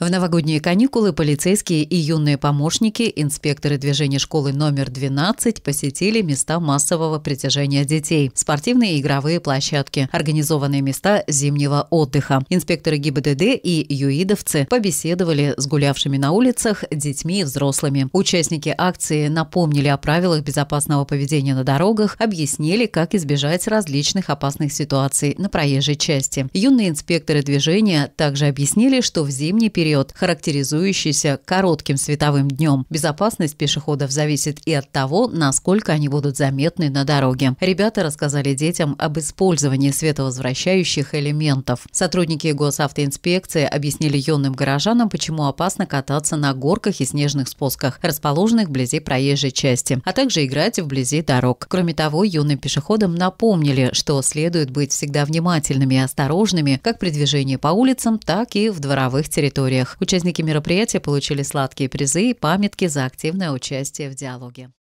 В новогодние каникулы полицейские и юные помощники, инспекторы движения школы номер 12 посетили места массового притяжения детей, спортивные и игровые площадки, организованные места зимнего отдыха. Инспекторы ГИБДД и юидовцы побеседовали с гулявшими на улицах детьми и взрослыми. Участники акции напомнили о правилах безопасного поведения на дорогах, объяснили, как избежать различных опасных ситуаций на проезжей части. Юные инспекторы движения также объяснили, что в зимний период период, характеризующийся коротким световым днем. Безопасность пешеходов зависит и от того, насколько они будут заметны на дороге. Ребята рассказали детям об использовании световозвращающих элементов. Сотрудники госавтоинспекции объяснили юным горожанам, почему опасно кататься на горках и снежных спусках, расположенных вблизи проезжей части, а также играть вблизи дорог. Кроме того, юным пешеходам напомнили, что следует быть всегда внимательными и осторожными как при движении по улицам, так и в дворовых территориях категориях. Участники мероприятия получили сладкие призы и памятки за активное участие в диалоге.